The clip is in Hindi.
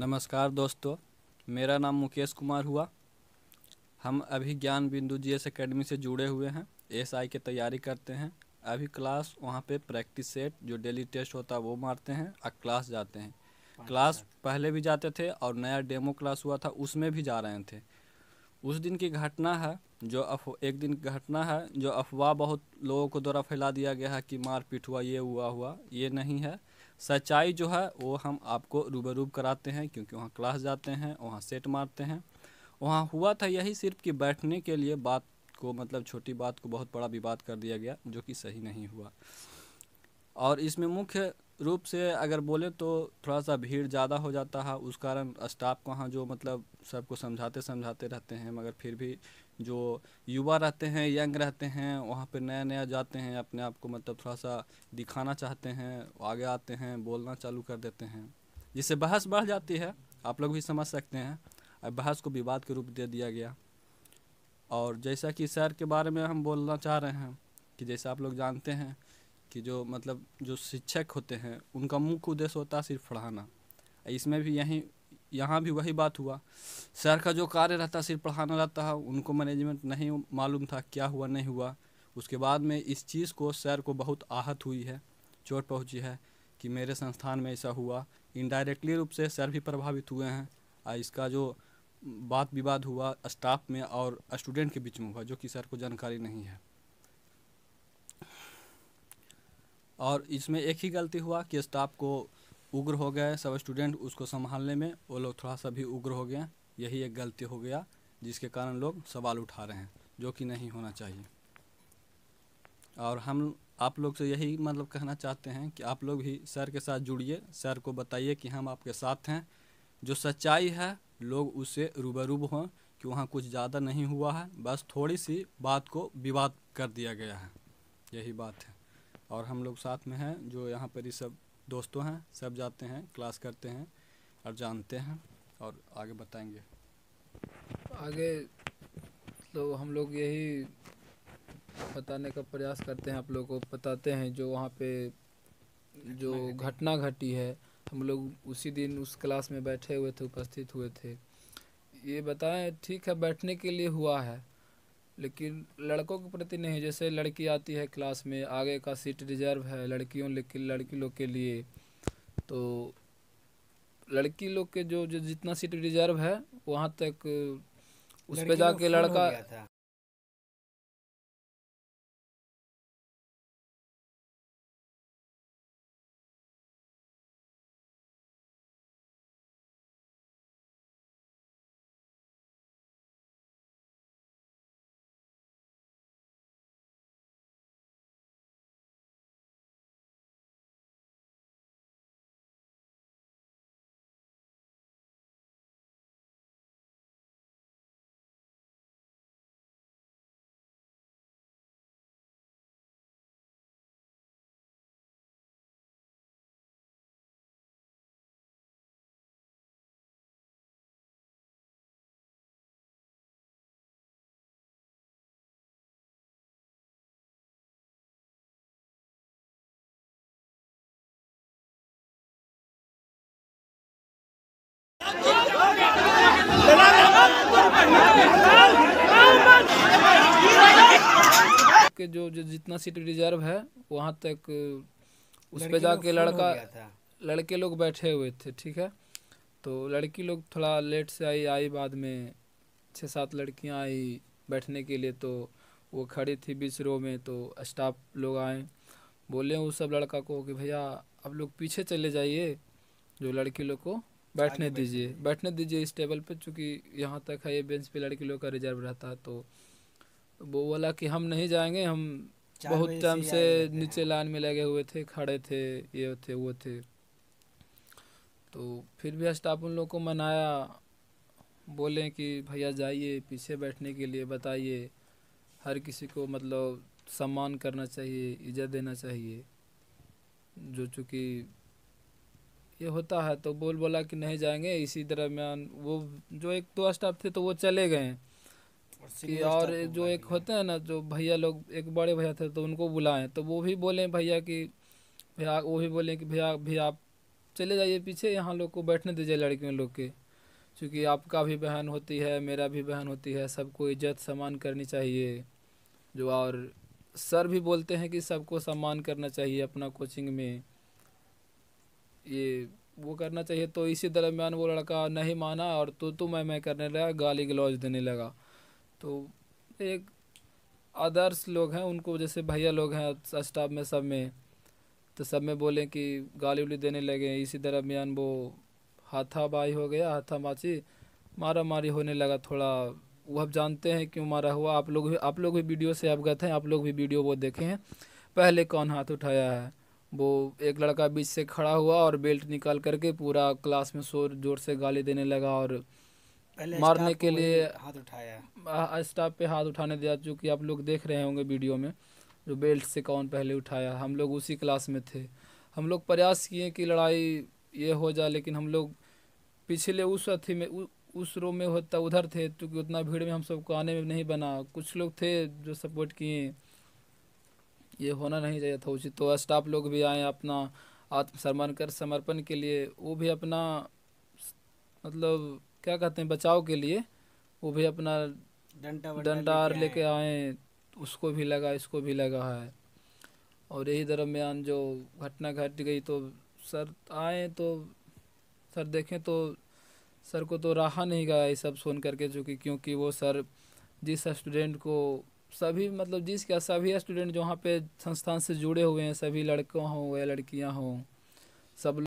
नमस्कार दोस्तों मेरा नाम मुकेश कुमार हुआ हम अभी ज्ञान बिंदु जी एस अकेडमी से जुड़े हुए हैं एस आई की तैयारी करते हैं अभी क्लास वहाँ पे प्रैक्टिस सेट जो डेली टेस्ट होता है वो मारते हैं और क्लास जाते हैं क्लास पहले भी जाते थे और नया डेमो क्लास हुआ था उसमें भी जा रहे थे उस दिन की घटना है जो अफ एक दिन घटना है जो अफवाह बहुत लोगों को द्वारा फैला दिया गया है कि मारपीट हुआ ये हुआ हुआ ये नहीं है सच्चाई जो है वो हम आपको रूबरूब कराते हैं क्योंकि वहाँ क्लास जाते हैं वहाँ सेट मारते हैं वहाँ हुआ था यही सिर्फ कि बैठने के लिए बात को मतलब छोटी बात को बहुत बड़ा विवाद कर दिया गया जो कि सही नहीं हुआ और इसमें मुख्य रूप से अगर बोले तो थोड़ा सा भीड़ ज़्यादा हो जाता है उस कारण स्टाफ को वहाँ जो मतलब सबको समझाते समझाते रहते हैं मगर फिर भी जो युवा रहते हैं यंग रहते हैं वहाँ पे नया नया जाते हैं अपने आप को मतलब थोड़ा सा दिखाना चाहते हैं आगे आते हैं बोलना चालू कर देते हैं जिससे बहस बढ़ जाती है आप लोग भी समझ सकते हैं अब बहस को विवाद के रूप दे दिया गया और जैसा कि शहर के बारे में हम बोलना चाह रहे हैं कि जैसे आप लोग जानते हैं कि जो मतलब जो शिक्षक होते हैं उनका मुख्य उद्देश्य होता है सिर्फ पढ़ाना इसमें भी यही यहाँ भी वही बात हुआ सर का जो कार्य रहता सिर्फ पढ़ाना रहता है उनको मैनेजमेंट नहीं मालूम था क्या हुआ नहीं हुआ उसके बाद में इस चीज़ को सर को बहुत आहत हुई है चोट पहुँची है कि मेरे संस्थान में ऐसा हुआ इनडायरेक्टली रूप से सर भी प्रभावित हुए हैं और इसका जो बात विवाद हुआ स्टाफ में और स्टूडेंट के बीच में हुआ जो कि सर को जानकारी नहीं है और इसमें एक ही गलती हुआ कि स्टाफ को उग्र हो गए सब स्टूडेंट उसको संभालने में वो लोग थोड़ा सा भी उग्र हो गए यही एक गलती हो गया जिसके कारण लोग सवाल उठा रहे हैं जो कि नहीं होना चाहिए और हम आप लोग से यही मतलब कहना चाहते हैं कि आप लोग भी सर के साथ जुड़िए सर को बताइए कि हम आपके साथ हैं जो सच्चाई है लोग उससे रूबरूब हों कि वहाँ कुछ ज़्यादा नहीं हुआ है बस थोड़ी सी बात को विवाद कर दिया गया है यही बात है और हम लोग साथ में हैं जो यहाँ पर ये सब दोस्तों हैं सब जाते हैं क्लास करते हैं और जानते हैं और आगे बताएंगे आगे तो हम लोग यही बताने का प्रयास करते हैं आप लोगों को बताते हैं जो वहाँ पे जो घटना घटी है हम लोग उसी दिन उस क्लास में बैठे हुए थे उपस्थित हुए थे ये बताएं ठीक है बैठने के लिए हुआ है लेकिन लड़कों के प्रति नहीं जैसे लड़की आती है क्लास में आगे का सीट रिजर्व है लड़कियों लेकिन लड़की लोग के लिए तो लड़की लोग के जो जो जितना सीट रिजर्व है वहाँ तक उस पर जाके लड़का के जो जो जितना सीट रिजर्व है वहाँ तक उस पर जाके लड़का लड़के लोग बैठे हुए थे ठीक है तो लड़की लोग थोड़ा लेट से आई आई बाद में छः सात लड़कियाँ आई बैठने के लिए तो वो खड़ी थी बीच रो में तो स्टाफ लोग आए बोले उस सब लड़का को कि भैया आप लोग पीछे चले जाइए जो लड़की लोग को बैठने दीजिए बैठने दीजिए इस टेबल पे चूँकि यहाँ तक है ये बेंच पे लड़की लोग का रिजर्व रहता है तो तो वो बोला कि हम नहीं जाएंगे हम बहुत टाइम से नीचे लाइन में लगे हुए थे खड़े थे ये थे वो थे तो फिर भी स्टाफ उन लोग को मनाया बोले कि भैया जाइए पीछे बैठने के लिए बताइए हर किसी को मतलब सम्मान करना चाहिए इज्जत देना चाहिए जो चूँकि ये होता है तो बोल बोला कि नहीं जाएंगे इसी दरमियान वो जो एक दो स्टाफ थे तो वो चले गए कि और जो एक होते हैं ना जो भैया लोग एक बड़े भैया थे तो उनको बुलाएं तो वो भी बोले भैया कि भैया वो भी बोले कि भैया भैया आप चले जाइए पीछे यहाँ लोग को बैठने दीजिए लड़कियों लोग के क्योंकि आपका भी बहन होती है मेरा भी बहन होती है सबको इज्जत सम्मान करनी चाहिए जो और सर भी बोलते हैं कि सबको सम्मान करना चाहिए अपना कोचिंग में ये वो करना चाहिए तो इसी दरमियान वो लड़का नहीं माना और तो तू तो मैं मैं करने लगा गाली गलौज देने लगा तो एक अदर्स लोग हैं उनको जैसे भैया लोग हैं स्टाफ में सब में तो सब में बोले कि गाली उली देने लगे इसी तरह बयान वो हाथाबाई हो गया हाथा माची मारा मारी होने लगा थोड़ा वो अब जानते हैं क्यों मारा हुआ आप लोग भी आप लोग भी वीडियो से अवगत हैं आप लोग भी वीडियो वो देखे हैं पहले कौन हाथ उठाया है वो एक लड़का बीच से खड़ा हुआ और बेल्ट निकाल करके पूरा क्लास में शोर जोर से गाली देने लगा और पहले मारने के लिए हाथ उठाया स्टाफ पे हाथ उठाने दिया जो कि आप लोग देख रहे होंगे वीडियो में जो बेल्ट से कौन पहले उठाया हम लोग उसी क्लास में थे हम लोग प्रयास किए कि लड़ाई ये हो जाए लेकिन हम लोग पिछले उस अथी में उ, उस रो में होता उधर थे क्योंकि तो उतना भीड़ में हम सबको आने में नहीं बना कुछ लोग थे जो सपोर्ट किए ये होना नहीं चाहिए था उचित तो स्टाफ लोग भी आए अपना आत्मसमर्पण कर समर्पण के लिए वो भी अपना मतलब क्या कहते हैं बचाव के लिए वो भी अपना डंडा लेके आए उसको भी लगा इसको भी लगा है और यही दरमियान जो घटना घट गई तो सर आए तो सर देखें तो सर को तो रहा नहीं गया ये सब सुन करके चूँकि क्योंकि वो सर जिस स्टूडेंट को सभी मतलब जिस क्या सभी स्टूडेंट जो वहाँ पे संस्थान से जुड़े हुए हैं सभी लड़कों हों या लड़कियाँ हों सब